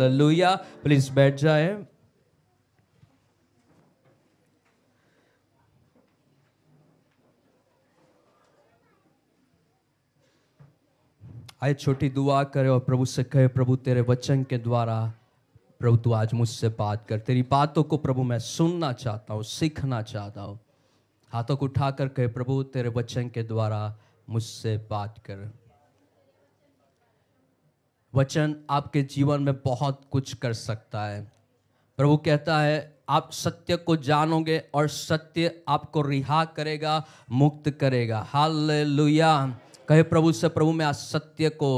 Lohia please बैठ जाए आए छोटी दुआ करे और प्रभु से कहे प्रभु तेरे वचन के द्वारा प्रभु तू आज मुझसे बात कर तेरी बातों को प्रभु मैं सुनना चाहता हूँ सीखना चाहता हूँ हाथों को उठाकर कहे प्रभु तेरे वचन के द्वारा मुझसे बात कर वचन आपके जीवन में बहुत कुछ कर सकता है प्रभु कहता है आप सत्य को जानोगे और सत्य आपको रिहा करेगा मुक्त करेगा हाल कहे प्रभु से प्रभु मैं आज सत्य को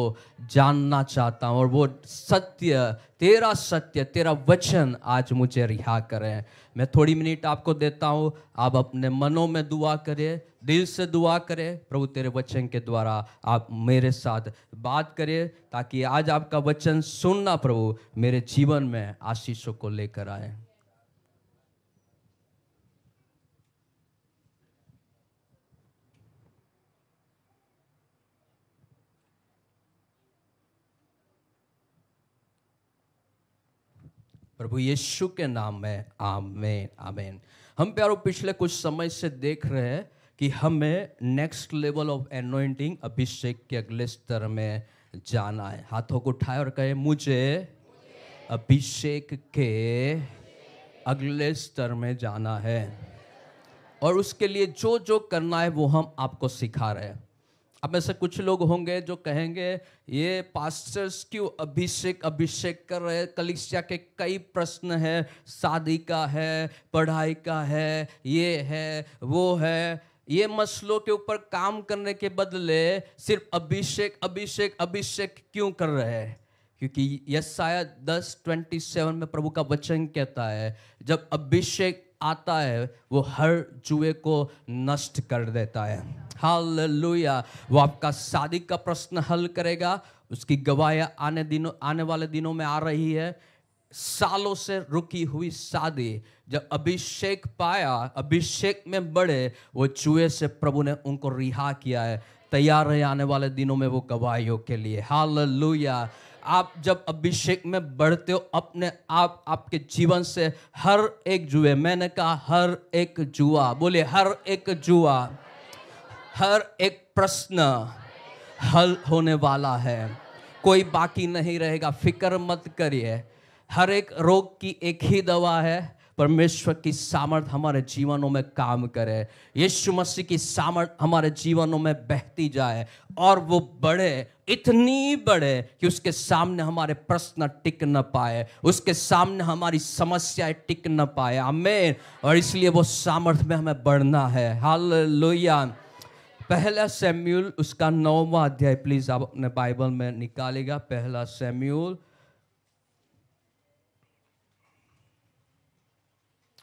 जानना चाहता हूँ और वो सत्य तेरा सत्य तेरा वचन आज मुझे रिहा करें मैं थोड़ी मिनट आपको देता हूँ आप अपने मनों में दुआ करें दिल से दुआ करें प्रभु तेरे वचन के द्वारा आप मेरे साथ बात करें ताकि आज आपका वचन सुनना प्रभु मेरे जीवन में आशीषों को लेकर आए प्रभु यीशु के नाम में आमेन आमेन हम प्यारो पिछले कुछ समय से देख रहे हैं कि हमें नेक्स्ट लेवल ऑफ एनोइंटिंग अभिषेक के अगले स्तर में जाना है हाथों को उठाए और कहे मुझे अभिषेक के अगले स्तर में जाना है और उसके लिए जो जो करना है वो हम आपको सिखा रहे हैं अब ऐसे कुछ लोग होंगे जो कहेंगे ये पास्टर्स क्यों अभिषेक अभिषेक कर रहे कलिसिया के कई प्रश्न है शादी का है पढ़ाई का है ये है वो है ये मसलों के ऊपर काम करने के बदले सिर्फ अभिषेक अभिषेक अभिषेक क्यों कर रहे हैं क्योंकि शायद दस ट्वेंटी सेवन में प्रभु का वचन कहता है जब अभिषेक आता है वो हर जुए को नष्ट कर देता है हालेलुया वो आपका शादी का प्रश्न हल करेगा उसकी गवाह आने दिनों आने वाले दिनों में आ रही है सालों से रुकी हुई शादी जब अभिषेक पाया अभिषेक में बड़े वो चूहे से प्रभु ने उनको रिहा किया है तैयार है आने वाले दिनों में वो गवाहियों के लिए हाल आप जब अभिषेक में बढ़ते हो अपने आप आपके जीवन से हर एक जुए मैंने कहा हर एक जुआ बोले हर एक जुआ हर एक प्रश्न हल होने वाला है कोई बाकी नहीं रहेगा फिक्र मत करिए हर एक रोग की एक ही दवा है परमेश्वर की सामर्थ हमारे जीवनों में काम करे यीशु मसीह की सामर्थ हमारे जीवनों में बहती जाए और वो बढ़े इतनी बड़े कि उसके सामने हमारे प्रश्न टिक न पाए उसके सामने हमारी समस्याएं टिक न पाए आमेन और इसलिए वो सामर्थ में हमें बढ़ना है हाल लोहिया पहला सेम्यूल उसका नौवा अध्याय प्लीज़ आप अपने बाइबल में निकालेगा पहला सेम्यूल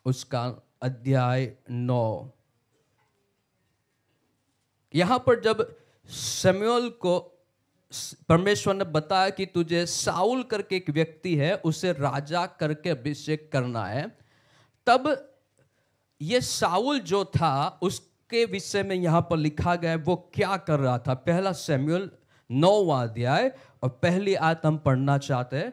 उसका अध्याय नौ यहां पर जब सेम्यूल को परमेश्वर ने बताया कि तुझे साउल करके एक व्यक्ति है उसे राजा करके अभिषेक करना है तब ये साउल जो था उसके विषय में यहां पर लिखा गया वो क्या कर रहा था पहला सेम्यूल नौवा अध्याय और पहली आयत हम पढ़ना चाहते हैं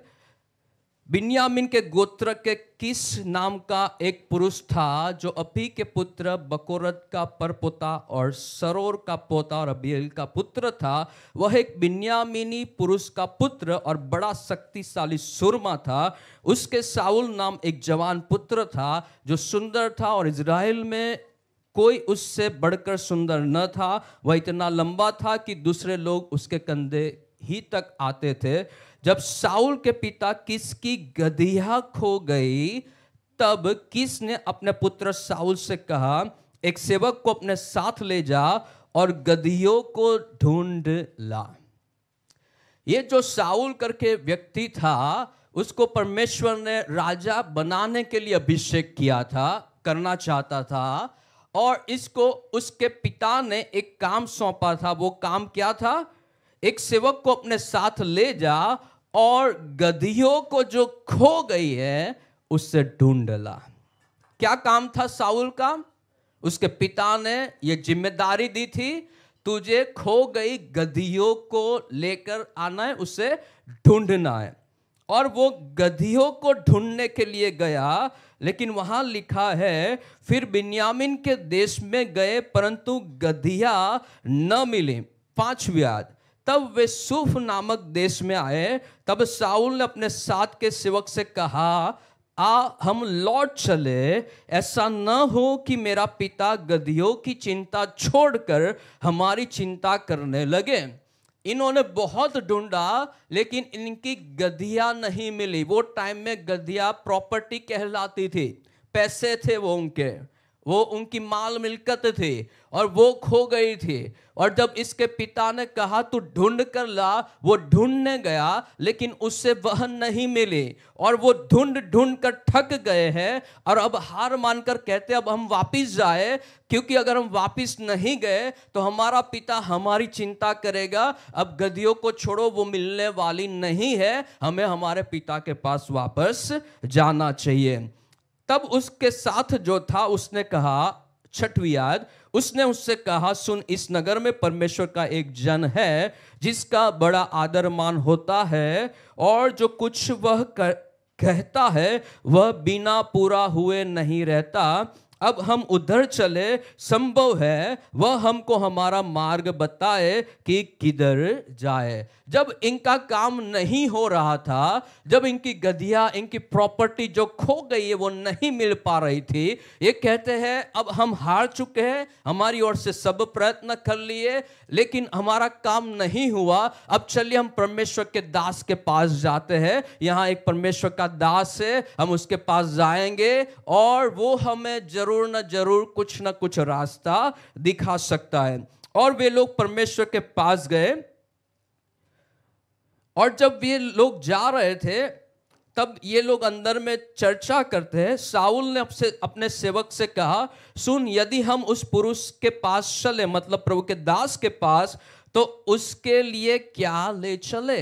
बिन्यामिन के गोत्र के किस नाम का एक पुरुष था जो अभी के पुत्र बकोरत का परपोता और सरोर का पोता और अबियल का पुत्र था वह एक बिन्यामिनी पुरुष का पुत्र और बड़ा शक्तिशाली सुरमा था उसके साउल नाम एक जवान पुत्र था जो सुंदर था और इज़राइल में कोई उससे बढ़कर सुंदर न था वह इतना लंबा था कि दूसरे लोग उसके कंधे ही तक आते थे जब साउल के पिता किसकी गधिया खो गई तब किस ने अपने पुत्र साउल से कहा एक सेवक को अपने साथ ले जा और गधियों को ढूंढ ला ये जो साउल करके व्यक्ति था उसको परमेश्वर ने राजा बनाने के लिए अभिषेक किया था करना चाहता था और इसको उसके पिता ने एक काम सौंपा था वो काम क्या था एक सेवक को अपने साथ ले जा और गधियों को जो खो गई है उससे ढूंढ ला क्या काम था साउल का उसके पिता ने ये जिम्मेदारी दी थी तुझे खो गई गधियों को लेकर आना है उसे ढूंढना है और वो गधियों को ढूंढने के लिए गया लेकिन वहां लिखा है फिर बिन्यामिन के देश में गए परंतु गधिया न मिले पांच व्याज तब वे सूफ नामक देश में आए तब साउल ने अपने साथ के सेवक से कहा आ हम लौट चले ऐसा न हो कि मेरा पिता गदियों की चिंता छोड़कर हमारी चिंता करने लगे इन्होंने बहुत ढूंढा लेकिन इनकी गधिया नहीं मिली वो टाइम में गधिया प्रॉपर्टी कहलाती थी पैसे थे वो उनके वो उनकी माल मिलकत थी और वो खो गई थी और जब इसके पिता ने कहा तू ढूंढ कर ला वो ढूंढने गया लेकिन उससे वह नहीं मिली और वो ढूंढ ढूंढ कर थक गए हैं और अब हार मानकर कहते अब हम वापस जाए क्योंकि अगर हम वापस नहीं गए तो हमारा पिता हमारी चिंता करेगा अब गदियों को छोड़ो वो मिलने वाली नहीं है हमें हमारे पिता के पास वापस जाना चाहिए तब उसके साथ जो था उसने कहा छठ याद उसने उससे कहा सुन इस नगर में परमेश्वर का एक जन है जिसका बड़ा आदर मान होता है और जो कुछ वह कर, कहता है वह बिना पूरा हुए नहीं रहता अब हम उधर चले संभव है वह हमको हमारा मार्ग बताए कि किधर जाए जब इनका काम नहीं हो रहा था जब इनकी गधिया इनकी प्रॉपर्टी जो खो गई है वो नहीं मिल पा रही थी ये कहते हैं अब हम हार चुके हैं हमारी ओर से सब प्रयत्न कर लिए लेकिन हमारा काम नहीं हुआ अब चलिए हम परमेश्वर के दास के पास जाते हैं यहाँ एक परमेश्वर का दास है हम उसके पास जाएंगे और वो हमें जरूर न जरूर कुछ न कुछ रास्ता दिखा सकता है और वे लोग परमेश्वर के पास गए और जब ये लोग जा रहे थे तब ये लोग अंदर में चर्चा करते हैं साउल ने अपने अपने सेवक से कहा सुन यदि हम उस पुरुष के पास चले मतलब प्रभु के दास के पास तो उसके लिए क्या ले चले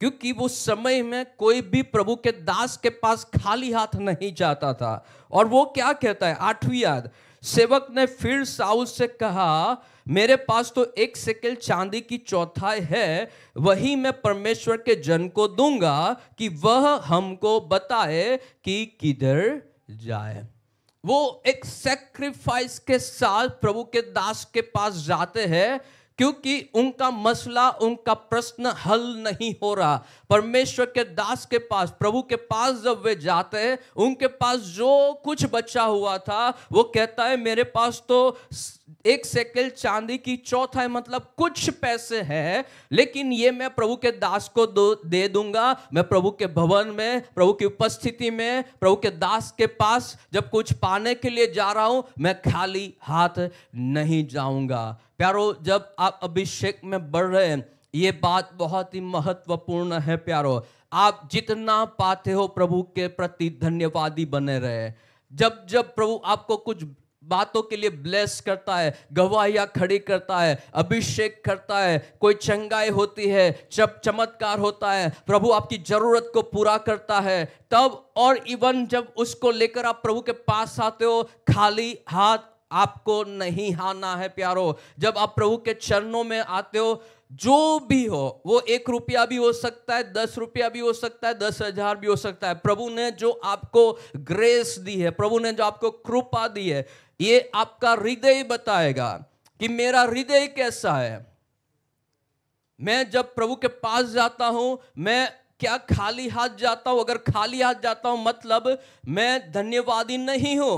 क्योंकि वो समय में कोई भी प्रभु के दास के पास खाली हाथ नहीं जाता था और वो क्या कहता है आठवीं याद सेवक ने फिर साउल से कहा मेरे पास तो एक सेकेल चांदी की चौथाई है वही मैं परमेश्वर के जन को दूंगा कि वह हमको बताए कि किधर जाए वो एक सेक्रीफाइस के साथ प्रभु के दास के पास जाते हैं क्योंकि उनका मसला उनका प्रश्न हल नहीं हो रहा परमेश्वर के दास के पास प्रभु के पास जब वे जाते हैं उनके पास जो कुछ बचा हुआ था वो कहता है मेरे पास तो एक सेकल चांदी की चौथा मतलब कुछ पैसे हैं लेकिन ये मैं प्रभु के दास को दो, दे दूंगा मैं प्रभु के भवन में प्रभु की उपस्थिति में प्रभु के दास के पास जब कुछ पाने के लिए जा रहा हूं मैं खाली हाथ नहीं जाऊंगा प्यारो जब आप अभिषेक में बढ़ रहे हैं ये बात बहुत ही महत्वपूर्ण है प्यारो आप जितना पाते हो प्रभु के प्रति धन्यवादी बने रहे जब जब प्रभु आपको कुछ बातों के लिए ब्लेस करता है गवाहियाँ खड़ी करता है अभिषेक करता है कोई चंगाई होती है जब चमत्कार होता है प्रभु आपकी जरूरत को पूरा करता है तब और इवन जब उसको लेकर आप प्रभु के पास आते हो खाली हाथ आपको नहीं हारना है प्यारो जब आप प्रभु के चरणों में आते हो जो भी हो वो एक रुपया भी हो सकता है दस रुपया भी हो सकता है दस हजार भी हो सकता है प्रभु ने जो आपको ग्रेस दी है प्रभु ने जो आपको कृपा दी है ये आपका हृदय बताएगा कि मेरा हृदय कैसा है मैं जब प्रभु के पास जाता हूं मैं क्या खाली हाथ जाता हूं अगर खाली हाथ जाता हूं मतलब मैं धन्यवादी नहीं हूं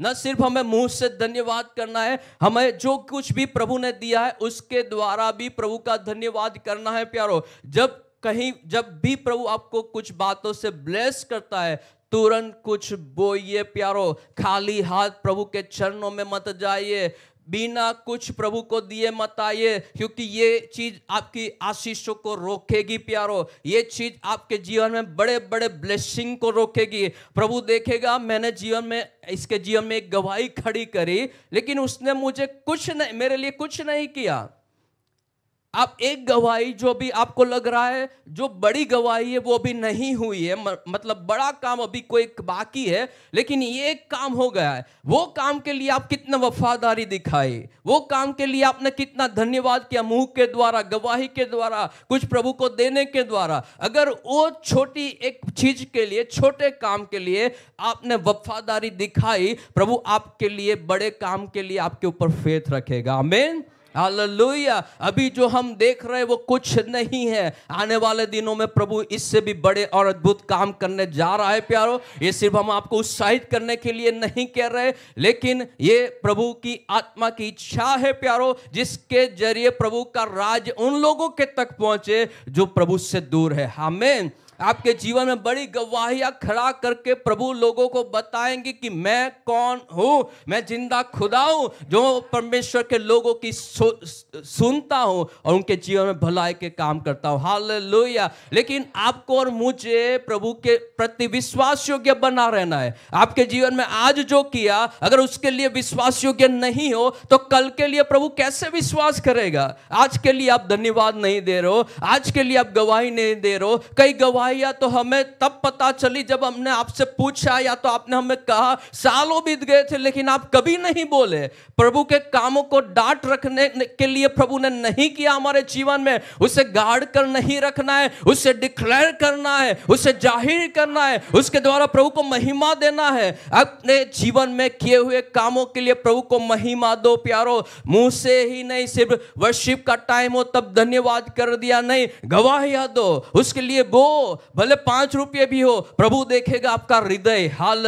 न सिर्फ हमें मुंह से धन्यवाद करना है हमें जो कुछ भी प्रभु ने दिया है उसके द्वारा भी प्रभु का धन्यवाद करना है प्यारो जब कहीं जब भी प्रभु आपको कुछ बातों से ब्लेस करता है तुरंत कुछ बोइए प्यारो खाली हाथ प्रभु के चरणों में मत जाइए बिना कुछ प्रभु को दिए मत आइए क्योंकि ये चीज आपकी आशीषों को रोकेगी प्यारो ये चीज आपके जीवन में बड़े बड़े ब्लेसिंग को रोकेगी प्रभु देखेगा मैंने जीवन में इसके जीवन में एक गवाही खड़ी करी लेकिन उसने मुझे कुछ नहीं मेरे लिए कुछ नहीं किया आप एक गवाही जो भी आपको लग रहा है जो बड़ी गवाही है वो अभी नहीं हुई है मतलब बड़ा काम अभी कोई बाकी है लेकिन ये काम हो गया है वो काम के लिए आप कितना वफादारी दिखाई वो काम के लिए आपने कितना धन्यवाद किया मुंह के द्वारा गवाही के द्वारा कुछ प्रभु को देने के द्वारा अगर वो छोटी एक चीज के लिए छोटे काम के लिए आपने वफादारी दिखाई प्रभु आपके लिए बड़े काम के लिए आपके ऊपर फेथ रखेगा मेन हालेलुया अभी जो हम देख रहे हैं वो कुछ नहीं है आने वाले दिनों में प्रभु इससे भी बड़े और अद्भुत काम करने जा रहा है प्यारो ये सिर्फ हम आपको उत्साहित करने के लिए नहीं कह रहे लेकिन ये प्रभु की आत्मा की इच्छा है प्यारो जिसके जरिए प्रभु का राज उन लोगों के तक पहुंचे जो प्रभु से दूर है हामेन आपके जीवन में बड़ी गवाहियां खड़ा करके प्रभु लोगों को बताएंगे कि मैं कौन हूं मैं जिंदा खुदा हूं जो परमेश्वर के लोगों की सुनता हूं और उनके जीवन में भलाई के काम करता हूं हालेलुया लेकिन आपको और मुझे प्रभु के प्रति विश्वास योग्य बना रहना है आपके जीवन में आज जो किया अगर उसके लिए विश्वास योग्य नहीं हो तो कल के लिए प्रभु कैसे विश्वास करेगा आज के लिए आप धन्यवाद नहीं दे रहे हो आज के लिए आप गवाही नहीं दे रहे हो कई गवाही गवाहियां तो हमें तब पता चली जब हमने आपसे पूछा या तो आपने हमें कहा सालों बीत गए थे लेकिन आप कभी नहीं बोले प्रभु के कामों को डांट रखने के लिए प्रभु ने नहीं किया हमारे जीवन में उसे गाड़ कर नहीं रखना है उसे डिक्लेयर करना है उसे जाहिर करना है उसके द्वारा प्रभु को महिमा देना है अपने जीवन में किए हुए कामों के लिए प्रभु को महिमा दो प्यारो मुंह से ही नहीं सिर्फ वर्षिप का टाइम हो तब धन्यवाद कर दिया नहीं गवाहियां दो उसके लिए बो भले पांच रुपये भी हो प्रभु देखेगा आपका हृदय हाल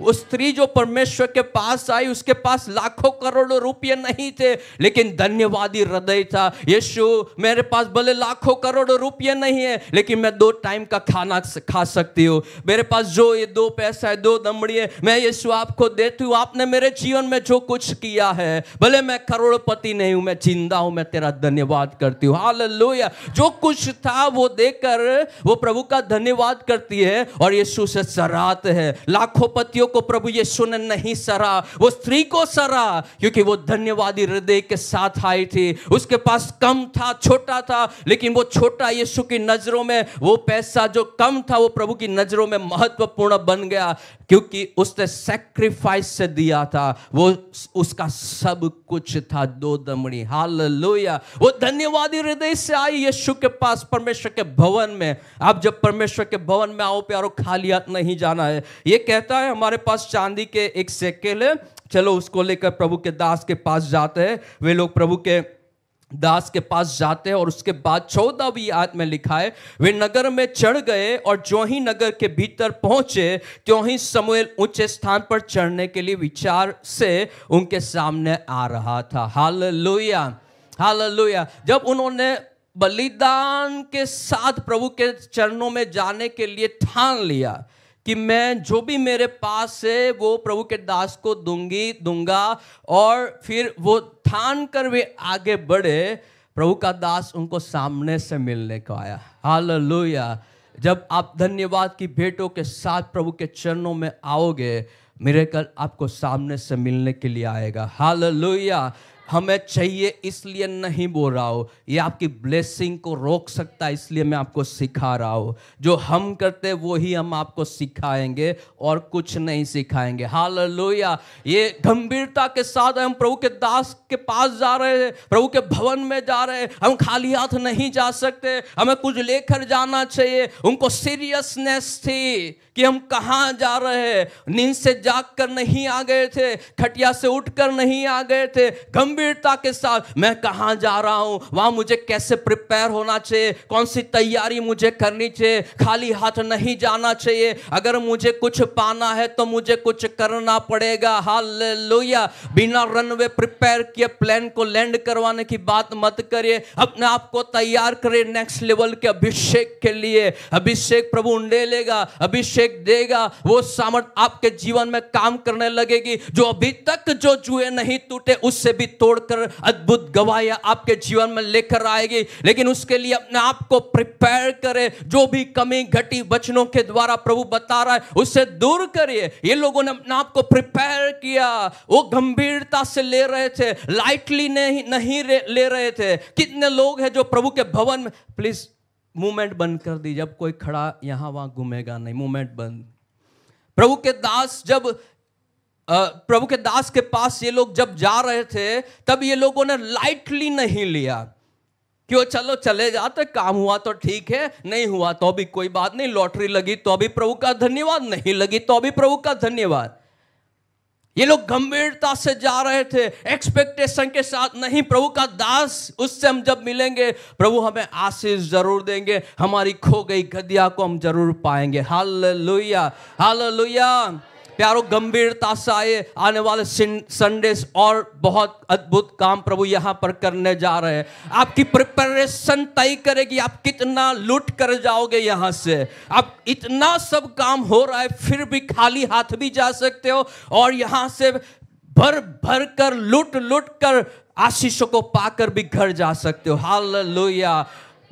वो स्त्री जो परमेश्वर के पास आई उसके पास लाखों करोड़ों रुपये नहीं थे लेकिन धन्यवादी हृदय था यीशु मेरे पास भले लाखों करोड़ों रुपये नहीं है लेकिन मैं दो टाइम का खाना खा सकती हूँ मेरे पास जो ये दो पैसा है दो दमड़ी है मैं यीशु आपको देती हूँ आपने मेरे जीवन में जो कुछ किया है भले मैं करोड़पति नहीं हूँ मैं जिंदा हूँ मैं तेरा धन्यवाद करती हूँ हाल जो कुछ था वो देकर वो प्रभु का धन्यवाद करती है और यीशु से सराहत है लाखों पतियों को प्रभु यीशु ने नहीं सरा वो स्त्री को सरा क्योंकि वो धन्यवादी हृदय के साथ आई थी उसके पास कम था छोटा था लेकिन वो छोटा यीशु की नजरों में वो पैसा जो कम था वो प्रभु की नजरों में महत्वपूर्ण बन गया क्योंकि उसने सेक्रीफाइस से दिया था वो उसका सब कुछ था दो दमड़ी हाल लोया वो धन्यवादी हृदय से आई यीशु के पास परमेश्वर के भवन में अब जब परमेश्वर के भवन में आओ प्यारो खाली हाथ नहीं जाना है ये कहता है हमारे पास चांदी के एक सेकेल है चलो उसको लेकर प्रभु के दास के पास जाते हैं वे लोग प्रभु के दास के पास जाते हैं और उसके बाद चौदहवीं आयत में लिखा है वे नगर में चढ़ गए और जो ही नगर के भीतर पहुंचे त्यों ही समूह ऊंचे स्थान पर चढ़ने के लिए विचार से उनके सामने आ रहा था हाल लोहिया हाल जब उन्होंने बलिदान के साथ प्रभु के चरणों में जाने के लिए ठान लिया कि मैं जो भी मेरे पास है वो प्रभु के दास को दूंगी दूंगा और फिर वो ठान कर वे आगे बढ़े प्रभु का दास उनको सामने से मिलने को आया हाल जब आप धन्यवाद की भेंटों के साथ प्रभु के चरणों में आओगे मेरे कल आपको सामने से मिलने के लिए आएगा हाल हमें चाहिए इसलिए नहीं बोल रहा हूँ ये आपकी ब्लेसिंग को रोक सकता है इसलिए मैं आपको सिखा रहा हूँ जो हम करते वो ही हम आपको सिखाएंगे और कुछ नहीं सिखाएंगे हाल ये गंभीरता के साथ हम प्रभु के दास के पास जा रहे हैं प्रभु के भवन में जा रहे हैं हम खाली हाथ नहीं जा सकते हमें कुछ लेकर जाना चाहिए उनको सीरियसनेस थी कि हम कहाँ जा रहे हैं नींद से जाग कर नहीं आ गए थे खटिया से कर नहीं आ गए थे गंभीर गंभीरता के साथ मैं कहाँ जा रहा हूँ वहाँ मुझे कैसे प्रिपेयर होना चाहिए कौन सी तैयारी मुझे करनी चाहिए खाली हाथ नहीं जाना चाहिए अगर मुझे कुछ पाना है तो मुझे कुछ करना पड़ेगा हाल बिना रनवे प्रिपेयर किए प्लान को लैंड करवाने की बात मत करिए अपने आप को तैयार करिए नेक्स्ट लेवल के अभिषेक के लिए अभिषेक प्रभु ले लेगा अभिषेक देगा वो सामर्थ आपके जीवन में काम करने लगेगी जो अभी तक जो जुए नहीं टूटे उससे भी तोड़कर अद्भुत गवाहियां आपके जीवन में लेकर आएगी लेकिन उसके लिए अपने आप को प्रिपेयर करें जो भी कमी घटी वचनों के द्वारा प्रभु बता रहा है उसे दूर करिए ये लोगों ने अपने आप को प्रिपेयर किया वो गंभीरता से ले रहे थे लाइटली नहीं नहीं ले रहे थे कितने लोग हैं जो प्रभु के भवन में प्लीज मूवमेंट बंद कर दी जब कोई खड़ा यहां वहां घूमेगा नहीं मूवमेंट बंद प्रभु के दास जब प्रभु के दास के पास ये लोग जब जा रहे थे तब ये लोगों ने लाइटली नहीं लिया कि वो चलो चले जाते तो काम हुआ तो ठीक है नहीं हुआ तो भी कोई बात नहीं लॉटरी लगी तो भी प्रभु का धन्यवाद नहीं लगी तो भी प्रभु का धन्यवाद ये लोग गंभीरता से जा रहे थे एक्सपेक्टेशन के साथ नहीं प्रभु का दास उससे हम जब मिलेंगे प्रभु हमें आशीष जरूर देंगे हमारी खो गई गदिया को हम जरूर पाएंगे हाल लोहिया हाल लोहिया प्यारो गंभीरता से आए आने वाले संडे और बहुत अद्भुत काम प्रभु यहाँ पर करने जा रहे हैं आपकी प्रिपरेशन तय करेगी आप कितना लूट कर जाओगे यहाँ से आप इतना सब काम हो रहा है फिर भी खाली हाथ भी जा सकते हो और यहाँ से भर भर कर लूट लूट कर आशीषों को पाकर भी घर जा सकते हो हाल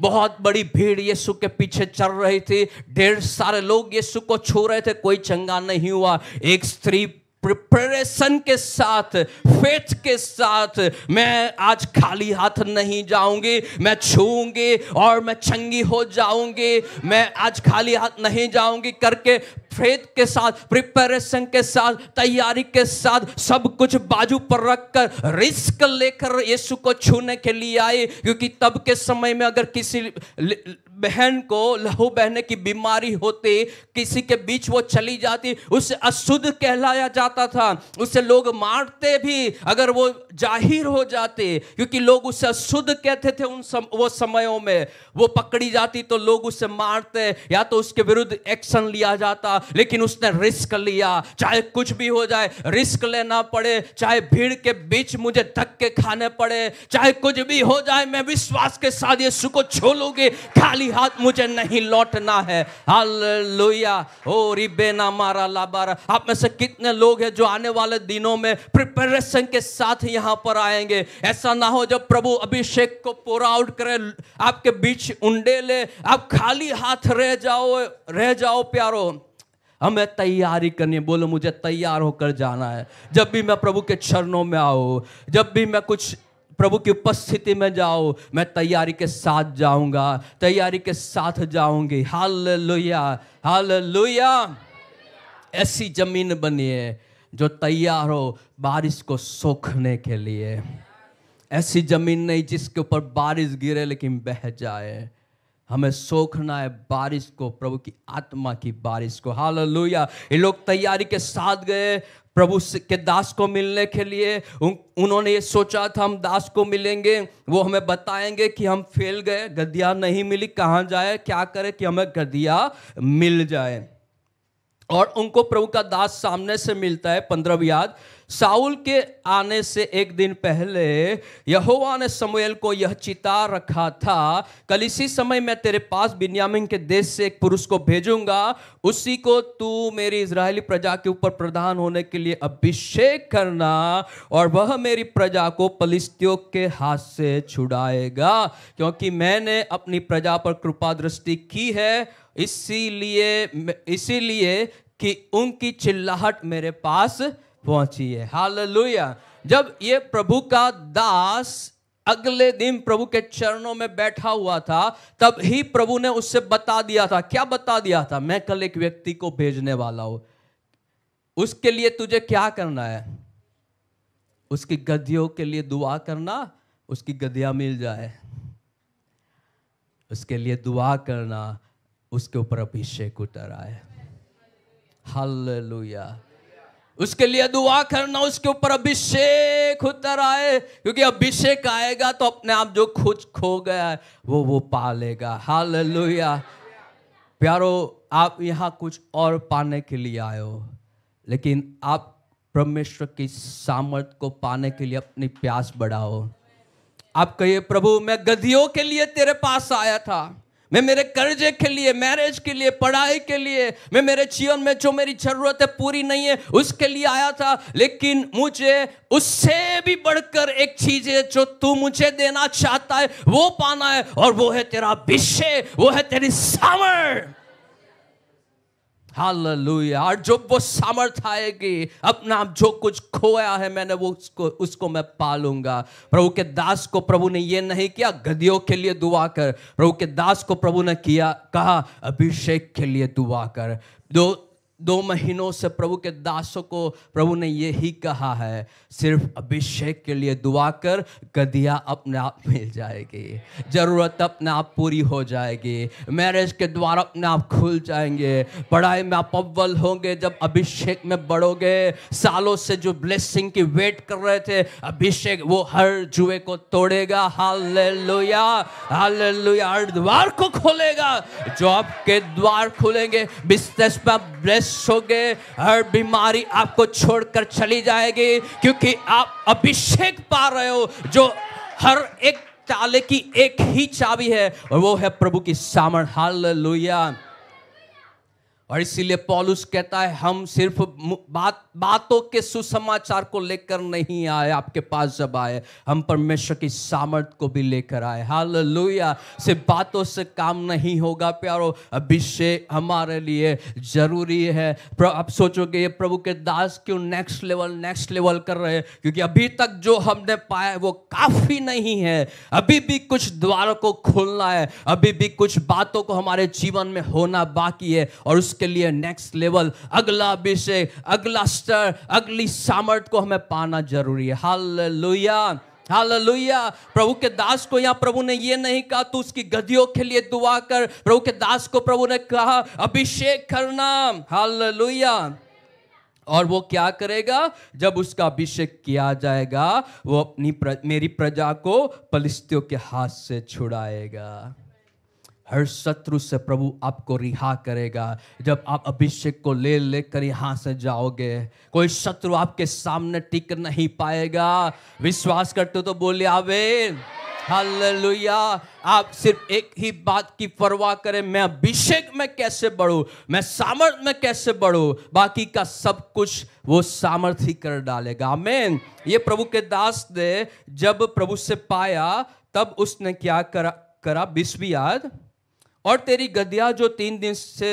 बहुत बड़ी भीड़ यीशु के पीछे चल रही थी ढेर सारे लोग यीशु को छू रहे थे कोई चंगा नहीं हुआ एक स्त्री प्रिपरेशन के साथ फेथ के साथ मैं आज खाली हाथ नहीं जाऊंगी मैं छूंगी और मैं चंगी हो जाऊंगी मैं आज खाली हाथ नहीं जाऊंगी करके फेथ के साथ प्रिपरेशन के साथ तैयारी के साथ सब कुछ बाजू पर रखकर रिस्क लेकर यीशु को छूने के लिए आए क्योंकि तब के समय में अगर किसी बहन को लहू बहने की बीमारी होती किसी के बीच वो चली जाती उसे अशुद्ध कहलाया जाता था उसे लोग मारते भी अगर वो जाहिर हो जाते क्योंकि लोग उसे अशुद्ध कहते थे उन सम, वो समयों में वो पकड़ी जाती तो लोग उसे मारते या तो उसके विरुद्ध एक्शन लिया जाता लेकिन उसने रिस्क लिया चाहे कुछ भी हो जाए रिस्क लेना पड़े चाहे भीड़ के बीच मुझे धक्के खाने पड़े चाहे कुछ भी हो जाए मैं विश्वास के साथ यीशु को छोलूंगी खाली हाथ मुझे नहीं लौटना है हालेलुया ओ रिबे ना मारा लाबार आप में से कितने लोग हैं जो आने वाले दिनों में प्रिपरेशन के साथ यहां पर आएंगे ऐसा ना हो जब प्रभु अभिषेक को पूरा आउट करे आपके बीच उंडे ले आप खाली हाथ रह जाओ रह जाओ प्यारो हमें तैयारी करनी है बोलो मुझे तैयार होकर जाना है जब भी मैं प्रभु के चरणों में आऊँ जब भी मैं कुछ प्रभु की उपस्थिति में जाओ मैं तैयारी के साथ जाऊंगा तैयारी के साथ जाऊंगी हाल लोहिया हाल लोहिया ऐसी जमीन बनिए जो तैयार हो बारिश को सोखने के लिए ऐसी जमीन नहीं जिसके ऊपर बारिश गिरे लेकिन बह जाए हमें सोखना है बारिश को प्रभु की आत्मा की बारिश को हाल लोहिया ये लोग तैयारी के साथ गए प्रभु के दास को मिलने के लिए उन्होंने ये सोचा था हम दास को मिलेंगे वो हमें बताएंगे कि हम फेल गए गद्दिया नहीं मिली कहाँ जाए क्या करें कि हमें गद्दिया मिल जाए और उनको प्रभु का दास सामने से मिलता है पंद्रह याद साउल के आने से एक दिन पहले यहोवा ने समुएल को यह चिता रखा था कल इसी समय मैं तेरे पास बिन्यामिन के देश से एक पुरुष को भेजूंगा उसी को तू मेरी इसराइली प्रजा के ऊपर प्रधान होने के लिए अभिषेक करना और वह मेरी प्रजा को पलिस्तियों के हाथ से छुड़ाएगा क्योंकि मैंने अपनी प्रजा पर कृपा दृष्टि की है इसीलिए इसीलिए कि उनकी चिल्लाहट मेरे पास पहुंची है हालेलुया जब ये प्रभु का दास अगले दिन प्रभु के चरणों में बैठा हुआ था तब ही प्रभु ने उससे बता दिया था क्या बता दिया था मैं कल एक व्यक्ति को भेजने वाला हूं उसके लिए तुझे क्या करना है उसकी गदियों के लिए दुआ करना उसकी गदिया मिल जाए उसके लिए दुआ करना उसके ऊपर अभिषेक उतर आए लोया उसके लिए दुआ करना उसके ऊपर अभिषेक उतर आए क्योंकि अभिषेक आएगा तो अपने आप जो खुद खो गया है वो वो पा लेगा हाल प्यारो आप यहाँ कुछ और पाने के लिए आए हो लेकिन आप परमेश्वर की सामर्थ को पाने के लिए अपनी प्यास बढ़ाओ आप कहिए प्रभु मैं गधियों के लिए तेरे पास आया था मैं मेरे कर्जे के लिए मैरिज के लिए पढ़ाई के लिए मैं मेरे जीवन में जो मेरी जरूरत है पूरी नहीं है उसके लिए आया था लेकिन मुझे उससे भी बढ़कर एक चीज है जो तू मुझे देना चाहता है वो पाना है और वो है तेरा विषय वो है तेरी सामर्थ हालेलुया और जो वो सामर्थ आएगी अपना जो कुछ खोया है मैंने वो उसको उसको मैं पालूंगा प्रभु के दास को प्रभु ने ये नहीं किया गदियों के लिए दुआ कर प्रभु के दास को प्रभु ने किया कहा अभिषेक के लिए दुआ कर दो दो महीनों से प्रभु के दासों को प्रभु ने यही कहा है सिर्फ अभिषेक के लिए दुआ कर गदिया अपने आप मिल जाएगी ज़रूरत अपने आप पूरी हो जाएगी मैरिज के द्वार अपने आप खुल जाएंगे पढ़ाई में आप अव्वल होंगे जब अभिषेक में बढ़ोगे सालों से जो ब्लेसिंग की वेट कर रहे थे अभिषेक वो हर जुए को तोड़ेगा हाल हाल हालेलुया हर द्वार को खोलेगा जॉब के द्वार खुलेंगे बिजनेस में ब्लेस सोगे हर बीमारी आपको छोड़कर चली जाएगी क्योंकि आप अभिषेक पा रहे हो जो हर एक ताले की एक ही चाबी है और वो है प्रभु की सामर हाल लोहिया और इसीलिए पॉलुस कहता है हम सिर्फ बात बातों के सुसमाचार को लेकर नहीं आए आपके पास जब आए हम परमेश्वर की सामर्थ को भी लेकर आए हाल सिर्फ बातों से काम नहीं होगा प्यारो अभिषेक हमारे लिए जरूरी है आप सोचोगे ये प्रभु के दास क्यों नेक्स्ट लेवल नेक्स्ट लेवल कर रहे हैं क्योंकि अभी तक जो हमने पाया वो काफ़ी नहीं है अभी भी कुछ द्वारों को खोलना है अभी भी कुछ बातों को हमारे जीवन में होना बाकी है और उस उसके लिए नेक्स्ट लेवल अगला विषय अगला स्तर अगली सामर्थ को हमें पाना जरूरी है हाल लोहिया हालेलुया प्रभु के दास को यहाँ प्रभु ने ये नहीं कहा तू उसकी गदियों के लिए दुआ कर प्रभु के दास को प्रभु ने कहा अभिषेक करना हाल और वो क्या करेगा जब उसका अभिषेक किया जाएगा वो अपनी प्र, मेरी प्रजा को पलिस्तियों के हाथ से छुड़ाएगा हर शत्रु से प्रभु आपको रिहा करेगा जब आप अभिषेक को ले लेकर यहाँ से जाओगे कोई शत्रु आपके सामने टिक नहीं पाएगा विश्वास करते तो बोले आवे हालेलुया आप सिर्फ एक ही बात की परवाह करें मैं अभिषेक में कैसे बढ़ू मैं सामर्थ में कैसे बढ़ू बाकी का सब कुछ वो सामर्थ ही कर डालेगा मेन ये प्रभु के दास ने जब प्रभु से पाया तब उसने क्या करा करा बिस्वी याद और तेरी गदिया जो तीन दिन से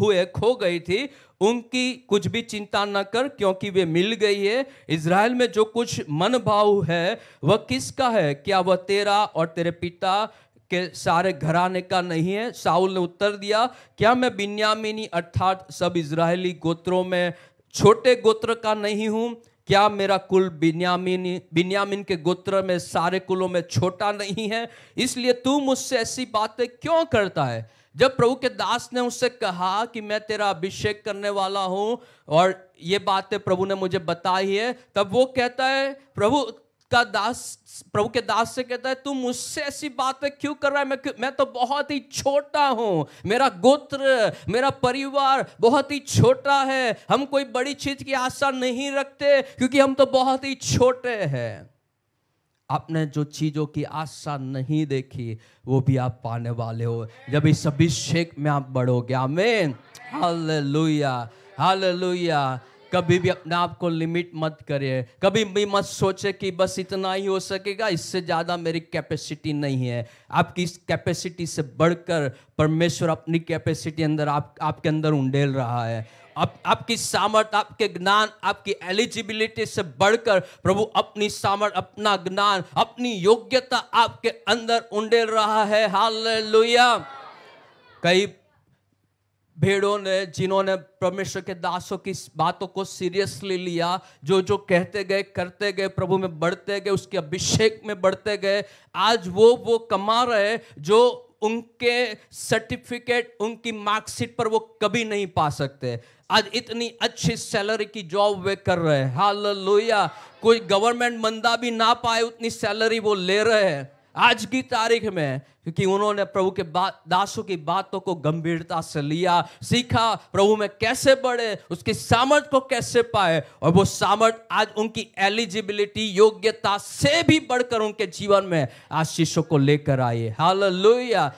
हुए खो गई थी उनकी कुछ भी चिंता न कर क्योंकि वे मिल गई है इसराइल में जो कुछ मन भाव है वह किसका है क्या वह तेरा और तेरे पिता के सारे घराने का नहीं है साउल ने उत्तर दिया क्या मैं बिन्यामिनी अर्थात सब इसराइली गोत्रों में छोटे गोत्र का नहीं हूँ क्या मेरा कुल बिन्यामिन बिन्यामिन के गोत्र में सारे कुलों में छोटा नहीं है इसलिए तू मुझसे ऐसी बातें क्यों करता है जब प्रभु के दास ने उससे कहा कि मैं तेरा अभिषेक करने वाला हूं और ये बातें प्रभु ने मुझे बताई है तब वो कहता है प्रभु का दास प्रभु के दास से कहता है तुम मुझसे ऐसी बातें क्यों कर रहा है मैं मैं तो बहुत ही छोटा हूं मेरा गोत्र मेरा परिवार बहुत ही छोटा है हम कोई बड़ी चीज की आशा नहीं रखते क्योंकि हम तो बहुत ही छोटे हैं आपने जो चीज़ों की आशा नहीं देखी वो भी आप पाने वाले हो जब इस अभिषेक में आप बढ़ोगे आमेन हाल हालेलुया हालेलुया कभी भी अपने आप को लिमिट मत करिए कभी भी मत सोचे कि बस इतना ही हो सकेगा इससे ज़्यादा मेरी कैपेसिटी नहीं है आपकी इस कैपेसिटी से बढ़कर परमेश्वर अपनी कैपेसिटी अंदर आप आपके अंदर उंडेल रहा है आप, आपकी सामर्थ आपके ज्ञान आपकी एलिजिबिलिटी से बढ़कर प्रभु अपनी सामर्थ अपना ज्ञान अपनी योग्यता आपके अंदर उंडेल रहा है हाल कई भेड़ों ने जिन्होंने परमेश्वर के दासों की बातों को सीरियसली लिया जो जो कहते गए करते गए प्रभु में बढ़ते गए उसके अभिषेक में बढ़ते गए आज वो वो कमा रहे जो उनके सर्टिफिकेट उनकी मार्कशीट पर वो कभी नहीं पा सकते आज इतनी अच्छी सैलरी की जॉब वे कर रहे हैं हाल कोई गवर्नमेंट मंदा भी ना पाए उतनी सैलरी वो ले रहे हैं आज की तारीख में क्योंकि उन्होंने प्रभु के बात दासों की बातों को गंभीरता से लिया सीखा प्रभु में कैसे बढ़े उसकी सामर्थ को कैसे पाए और वो सामर्थ आज उनकी एलिजिबिलिटी योग्यता से भी बढ़कर उनके जीवन में आशीषों को लेकर आए हाल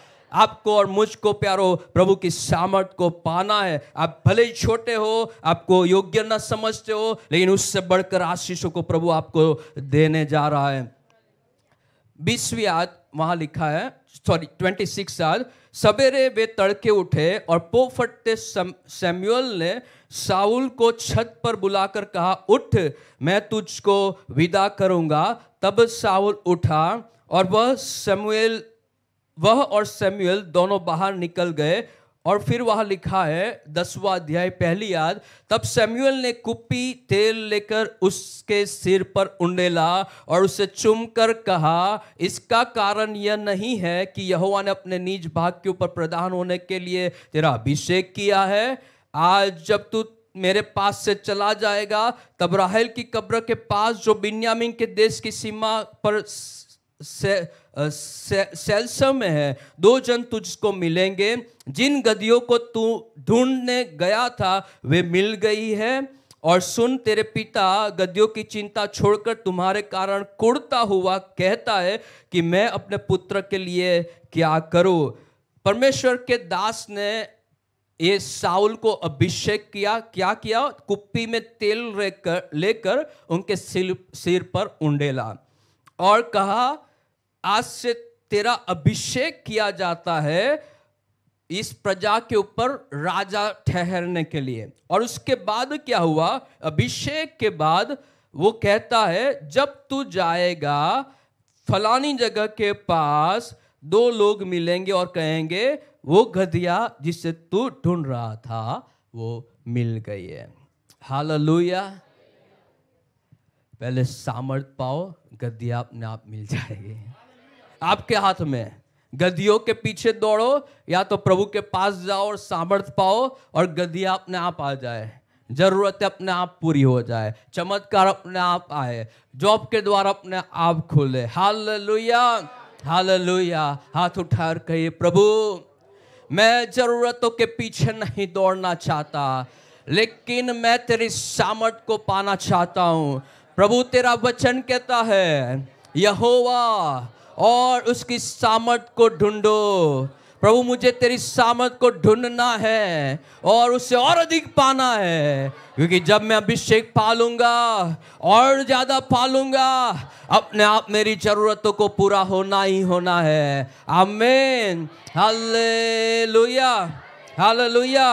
आपको और मुझको प्यारो प्रभु की सामर्थ को पाना है आप भले ही छोटे हो आपको योग्य न समझते हो लेकिन उससे बढ़कर आशीषों को प्रभु आपको देने जा रहा है बीसवीं याद वहां लिखा है सॉरी ट्वेंटी सिक्स याद सवेरे वे तड़के उठे और पो फटते सैम्यूअल ने साउल को छत पर बुलाकर कहा उठ मैं तुझको विदा करूंगा तब साउल उठा और वह सेम्यूएल वह और सेम्यूएल दोनों बाहर निकल गए और फिर वहां लिखा है दसवा अध्याय पहली याद तब सेम्यूएल ने कुप्पी तेल लेकर उसके सिर पर उंडेला और उसे कर कहा इसका कारण यह नहीं है कि यहोवा ने अपने निज भाग के ऊपर प्रदान होने के लिए तेरा अभिषेक किया है आज जब तू मेरे पास से चला जाएगा तब राहल की कब्र के पास जो बिन्यामिन के देश की सीमा पर सेल्सम से, है दो जन तुझको मिलेंगे जिन गदियों को तू ढूंढने गया था वे मिल गई है और सुन तेरे पिता गद्यों की चिंता छोड़कर तुम्हारे कारण कुड़ता हुआ कहता है कि मैं अपने पुत्र के लिए क्या करूं परमेश्वर के दास ने ये साउल को अभिषेक किया क्या किया कुप्पी में तेल लेकर लेकर उनके सिर सिर पर उंडेला और कहा आज से तेरा अभिषेक किया जाता है इस प्रजा के ऊपर राजा ठहरने के लिए और उसके बाद क्या हुआ अभिषेक के बाद वो कहता है जब तू जाएगा फलानी जगह के पास दो लोग मिलेंगे और कहेंगे वो गधिया जिसे तू ढूंढ रहा था वो मिल गई है हाल पहले सामर्थ पाओ गधिया अपने आप मिल जाएगी आपके हाथ में गदियों के पीछे दौड़ो या तो प्रभु के पास जाओ और सामर्थ पाओ और गदिया अपने आप आ जाए जरूरतें अपने आप पूरी हो जाए चमत्कार अपने आप आए जॉब के द्वारा अपने आप खुले हाल लुया हाल लुया हाथ उठा कहिए प्रभु मैं जरूरतों के पीछे नहीं दौड़ना चाहता लेकिन मैं तेरी सामर्थ को पाना चाहता हूँ प्रभु तेरा वचन कहता है यहोवा और उसकी सामर्थ को ढूंढो प्रभु मुझे तेरी सामर्थ को ढूंढना है और उससे और अधिक पाना है क्योंकि जब मैं अभिषेक पालूंगा और ज़्यादा पालूंगा अपने आप मेरी ज़रूरतों को पूरा होना ही होना है आमीन हल लोहिया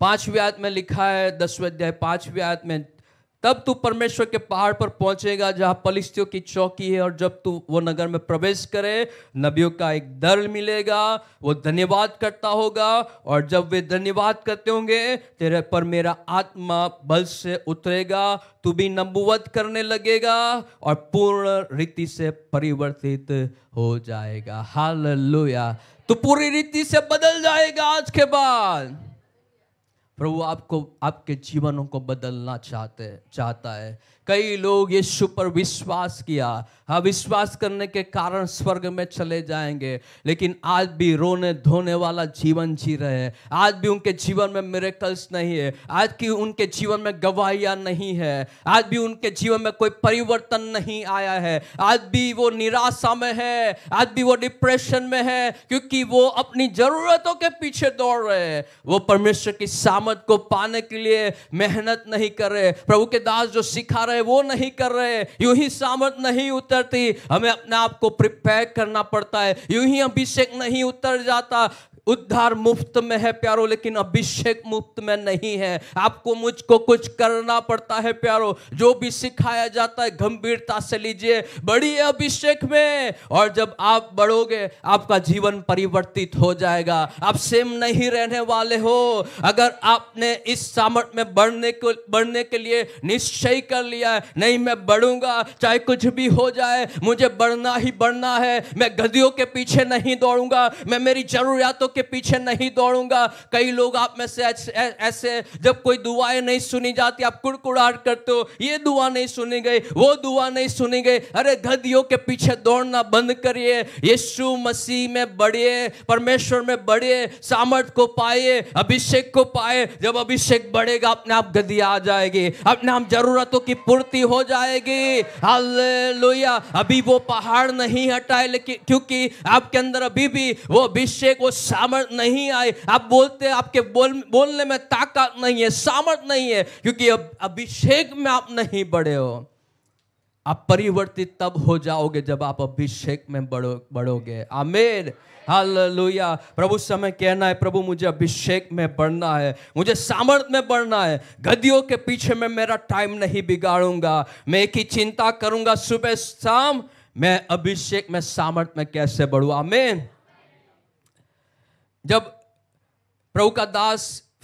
पांचवी आयत में लिखा है दसवें अध्याय पांचवी आयत में तब तू परमेश्वर के पहाड़ पर पहुंचेगा जहां पलिस्तियों की चौकी है और जब तू वो नगर में प्रवेश करे नबियों का एक दल मिलेगा वो धन्यवाद करता होगा और जब वे धन्यवाद करते होंगे तेरे पर मेरा आत्मा बल से उतरेगा तू भी नबुवत करने लगेगा और पूर्ण रीति से परिवर्तित हो जाएगा हाल तू पूरी रीति से बदल जाएगा आज के बाद प्रभु आपको आपके जीवनों को बदलना चाहते चाहता है कई लोग यीशु पर विश्वास किया हाँ विश्वास करने के कारण स्वर्ग में चले जाएंगे लेकिन आज भी रोने धोने वाला जीवन जी रहे हैं आज भी उनके जीवन में मेरेकल्स नहीं है आज की उनके जीवन में गवाहियाँ नहीं है आज भी उनके जीवन में कोई परिवर्तन नहीं आया है आज भी वो निराशा में है आज भी वो डिप्रेशन में है क्योंकि वो अपनी जरूरतों के पीछे दौड़ रहे हैं वो परमेश्वर की सामत को पाने के लिए मेहनत नहीं कर रहे प्रभु के दास जो सिखा रहे रहे वो नहीं कर रहे यूं ही सामर्थ नहीं उतरती हमें अपने आप को प्रिपेयर करना पड़ता है यूं ही अभिषेक नहीं उतर जाता उद्धार मुफ्त में है प्यारो लेकिन अभिषेक मुफ्त में नहीं है आपको मुझको कुछ करना पड़ता है प्यारो जो भी सिखाया जाता है गंभीरता से लीजिए बड़ी अभिषेक में और जब आप बढ़ोगे आपका जीवन परिवर्तित हो जाएगा आप सेम नहीं रहने वाले हो अगर आपने इस सामर्थ में बढ़ने को बढ़ने के लिए निश्चय कर लिया है नहीं मैं बढ़ूंगा चाहे कुछ भी हो जाए मुझे बढ़ना ही बढ़ना है मैं गदियों के पीछे नहीं दौड़ूंगा मैं मेरी जरूरियातों के पीछे नहीं दौड़ूंगा कई लोग आप में से ऐसे जब कोई दुआएं नहीं सुनी जाती आप कुड़कुड़ाट करते हो ये दुआ नहीं सुनी गई वो दुआ नहीं सुनी गई अरे गदियों के पीछे दौड़ना बंद करिए यीशु मसीह में बढ़िए परमेश्वर में बढ़िए सामर्थ को पाए अभिषेक को पाए जब अभिषेक बढ़ेगा अपने आप गधी आ जाएगी अपने आप जरूरतों की पूर्ति हो जाएगी हालेलुया अभी वो पहाड़ नहीं हटाए लेकिन क्योंकि आपके अंदर अभी भी वो अभिषेक वो सा सामर्थ नहीं आई आप बोलते आपके बोल बोलने में ताकत नहीं है सामर्थ नहीं है क्योंकि अब अभिषेक में आप नहीं बढ़े हो आप परिवर्तित तब हो जाओगे जब आप अभिषेक में बढ़ो बढ़ोगे आमेर हाल प्रभु समय कहना है प्रभु मुझे अभिषेक में बढ़ना है मुझे सामर्थ में बढ़ना है गदियों के पीछे में मेरा टाइम नहीं बिगाड़ूंगा मैं एक ही चिंता करूंगा सुबह शाम मैं अभिषेक में सामर्थ में कैसे बढ़ू आमेर जब प्रभु का दास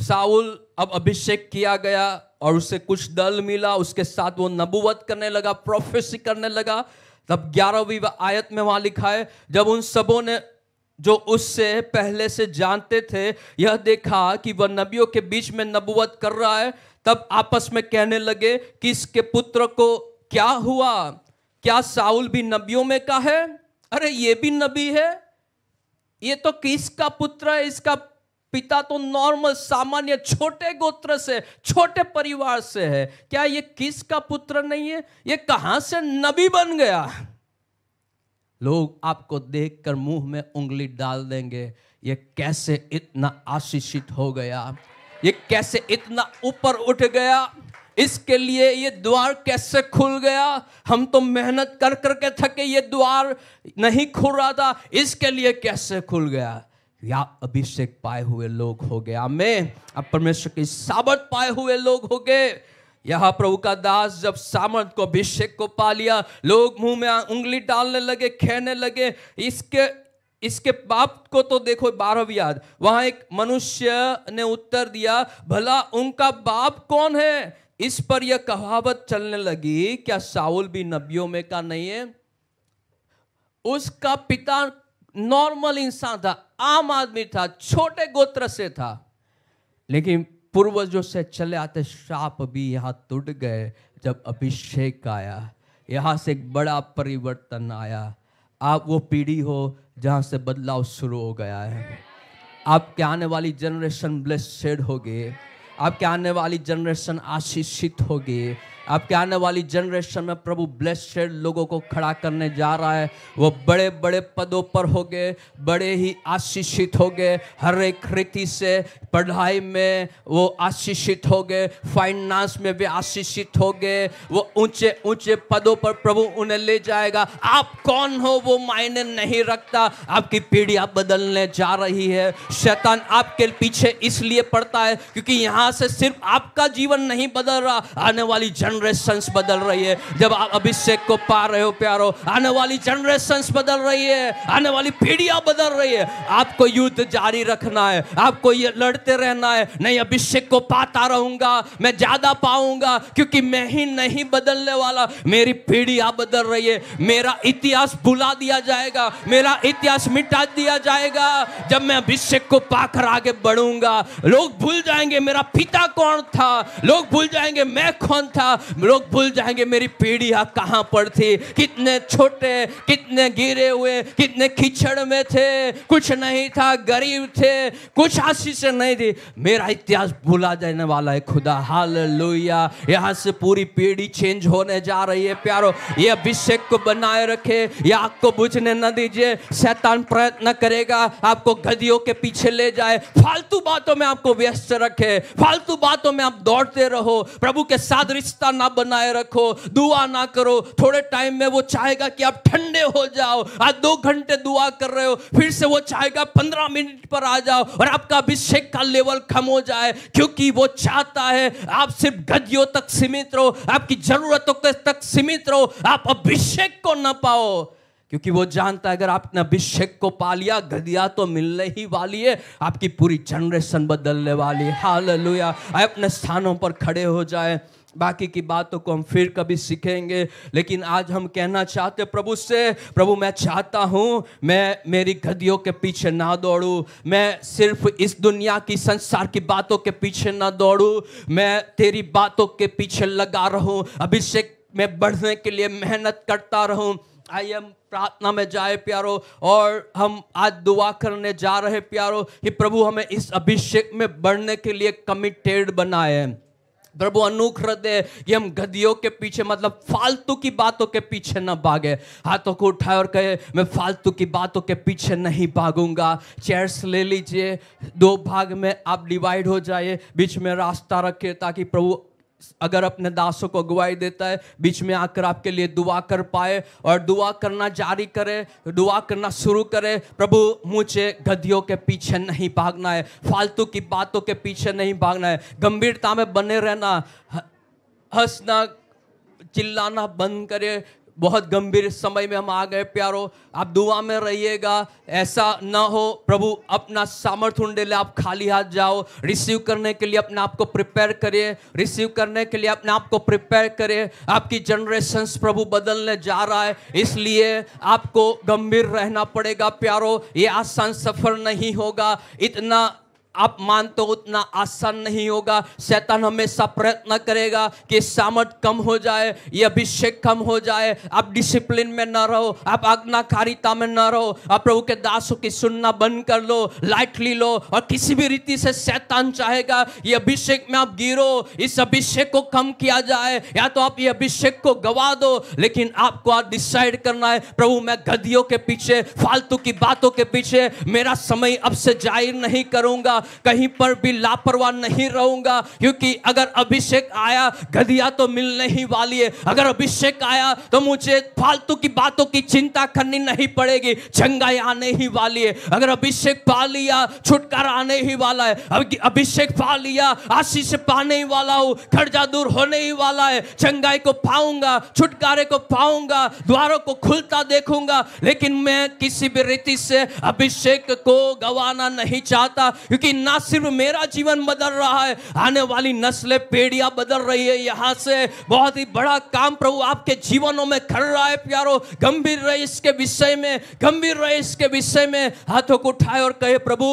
साउल अब अभिषेक किया गया और उसे कुछ दल मिला उसके साथ वो नबूवत करने लगा प्रोफेसी करने लगा तब ग्यारहवीं आयत में वहां लिखा है जब उन सबों ने जो उससे पहले से जानते थे यह देखा कि वह नबियों के बीच में नबूवत कर रहा है तब आपस में कहने लगे कि इसके पुत्र को क्या हुआ क्या साउल भी नबियों में का है अरे ये भी नबी है ये तो किसका पुत्र है इसका पिता तो नॉर्मल सामान्य छोटे गोत्र से छोटे परिवार से है क्या ये किसका पुत्र नहीं है ये कहां से नबी बन गया लोग आपको देखकर मुंह में उंगली डाल देंगे ये कैसे इतना आशीषित हो गया ये कैसे इतना ऊपर उठ गया इसके लिए ये द्वार कैसे खुल गया हम तो मेहनत कर कर के थके ये द्वार नहीं खुल रहा था इसके लिए कैसे खुल गया या अभिषेक पाए हुए लोग हो गए मैं अब परमेश्वर की साबत पाए हुए लोग हो गए यह प्रभु का दास जब सामर्थ को अभिषेक को पा लिया लोग मुंह में उंगली डालने लगे खेने लगे इसके इसके बाप को तो देखो बारहवीं याद वहां एक मनुष्य ने उत्तर दिया भला उनका बाप कौन है इस पर यह कहावत चलने लगी क्या साउल भी नबियों में का नहीं है उसका पिता नॉर्मल इंसान था आम आदमी था छोटे गोत्र से था लेकिन पूर्वजों से चले आते शाप भी यहाँ टूट गए जब अभिषेक आया यहाँ से एक बड़ा परिवर्तन आया आप वो पीढ़ी हो जहाँ से बदलाव शुरू हो गया है आपके आने वाली जनरेशन ब्लेसेड हो आपके आने वाली जनरेशन आशीषित होगी आपके आने वाली जनरेशन में प्रभु ब्लेस्ड लोगों को खड़ा करने जा रहा है वो बड़े बड़े पदों पर हो गए बड़े ही आशीषित हो गए हर एक रीति से पढ़ाई में वो आशीषित हो गए फाइनेंस में भी आशीषित हो गए वो ऊंचे ऊंचे पदों पर प्रभु उन्हें ले जाएगा आप कौन हो वो मायने नहीं रखता आपकी पीढ़ियाँ बदलने जा रही है शैतान आपके पीछे इसलिए पड़ता है क्योंकि यहाँ से सिर्फ आपका जीवन नहीं बदल रहा आने वाली जन जनरेशन बदल रही है जब आप अभिषेक को पा रहे हो प्यारो आने वाली जनरेशन बदल रही है आने वाली पीढ़िया बदल रही है आपको युद्ध जारी रखना है आपको ये लड़ते रहना है नहीं अभिषेक को पाता रहूंगा मैं ज्यादा पाऊंगा क्योंकि मैं ही नहीं बदलने वाला मेरी पीढ़ियां बदल रही है मेरा इतिहास भुला दिया जाएगा मेरा इतिहास मिटा दिया जाएगा जब मैं अभिषेक को पाकर आगे बढ़ूंगा लोग भूल जाएंगे मेरा पिता कौन था लोग भूल जाएंगे मैं कौन था लोग भूल जाएंगे मेरी पीढ़ी आप कहाँ पर थी कितने छोटे कितने गिरे हुए कितने खिचड़ में थे कुछ नहीं था गरीब थे कुछ आशीष नहीं थी मेरा इतिहास भूला जाने वाला है खुदा हाल लोहिया यहाँ से पूरी पीढ़ी चेंज होने जा रही है प्यारो ये अभिषेक को बनाए रखे या आपको बुझने न दीजिए शैतान प्रयत्न करेगा आपको गदियों के पीछे ले जाए फालतू बातों में आपको व्यस्त रखे फालतू बातों में आप दौड़ते रहो प्रभु के साथ रिश्ता ना बनाए रखो दुआ ना करो थोड़े टाइम में वो चाहेगा कि आप ठंडे हो जाओ आज दो घंटे दुआ कर रहे हो फिर से वो चाहेगा पंद्रह मिनट पर आ जाओ और आपका अभिषेक का लेवल कम हो जाए क्योंकि वो चाहता है आप सिर्फ गदियों तक सीमित रहो आपकी जरूरतों तक सीमित रहो आप अभिषेक को ना पाओ क्योंकि वो जानता है अगर आपने अभिषेक को पा लिया गदिया तो मिलने ही वाली है आपकी पूरी जनरेशन बदलने वाली है हाल आई अपने स्थानों पर खड़े हो जाए बाकी की बातों को हम फिर कभी सीखेंगे लेकिन आज हम कहना चाहते प्रभु से प्रभु मैं चाहता हूँ मैं मेरी गदियों के पीछे ना दौड़ूँ मैं सिर्फ इस दुनिया की संसार की बातों के पीछे ना दौड़ूँ मैं तेरी बातों के पीछे लगा रहूँ अभिषेक में बढ़ने के लिए मेहनत करता रहूँ आई एम प्रार्थना में जाए प्यारो और हम आज दुआ करने जा रहे प्यारो कि प्रभु हमें इस अभिषेक में बढ़ने के लिए कमिटेड बनाए प्रभु अनुग्रह दे कि हम गदियों के पीछे मतलब फालतू की बातों के पीछे न भागे हाथों को उठाए और कहे मैं फालतू की बातों के पीछे नहीं भागूंगा चेयर्स ले लीजिए दो भाग में आप डिवाइड हो जाइए बीच में रास्ता रखिए ताकि प्रभु अगर अपने दासों को अगुवाई देता है बीच में आकर आपके लिए दुआ कर पाए और दुआ करना जारी करे दुआ करना शुरू करे प्रभु मुझे गधियों के पीछे नहीं भागना है फालतू की बातों के पीछे नहीं भागना है गंभीरता में बने रहना हंसना चिल्लाना बंद करे बहुत गंभीर समय में हम आ गए प्यारो आप दुआ में रहिएगा ऐसा ना हो प्रभु अपना सामर्थ्य ढूंढे ले आप खाली हाथ जाओ रिसीव करने के लिए अपने आप को प्रिपेयर करिए रिसीव करने के लिए अपने आप को प्रिपेयर करिए आपकी जनरेशंस प्रभु बदलने जा रहा है इसलिए आपको गंभीर रहना पड़ेगा प्यारो ये आसान सफर नहीं होगा इतना आप मान तो उतना आसान नहीं होगा शैतान हमेशा प्रयत्न करेगा कि सामर्थ कम हो जाए ये अभिषेक कम हो जाए आप डिसिप्लिन में ना रहो आप आज्ञाकारिता में न रहो आप प्रभु के दासों की सुनना बंद कर लो लाइट ली लो और किसी भी रीति से शैतान चाहेगा ये अभिषेक में आप गिरो इस अभिषेक को कम किया जाए या तो आप ये अभिषेक को गवा दो लेकिन आपको आज डिसाइड करना है प्रभु मैं गदियों के पीछे फालतू की बातों के पीछे मेरा समय अब से जाहिर नहीं करूंगा कहीं पर भी लापरवाह नहीं रहूंगा क्योंकि अगर अभिषेक आया गदिया तो मिलने ही वाली है अगर अभिषेक आया तो मुझे फालतू की बातों की चिंता करनी नहीं पड़ेगी चंगाई आने ही वाली है अगर अभिषेक पा लिया छुटकारा आने ही वाला है अभिषेक पा लिया आशीष पाने ही वाला हूँ खर्चा दूर होने ही वाला है चंगाई को पाऊंगा छुटकारे को पाऊंगा द्वारों को खुलता देखूंगा लेकिन मैं किसी भी रीति से अभिषेक को गवाना नहीं चाहता क्योंकि ना सिर्फ मेरा जीवन बदल रहा है आने वाली नस्लें पेड़िया बदल रही है यहां से बहुत ही बड़ा काम प्रभु आपके जीवनों में कर रहा है प्यारो गंभीर रहे इसके विषय में गंभीर रहे इसके विषय में हाथों को उठाए और कहे प्रभु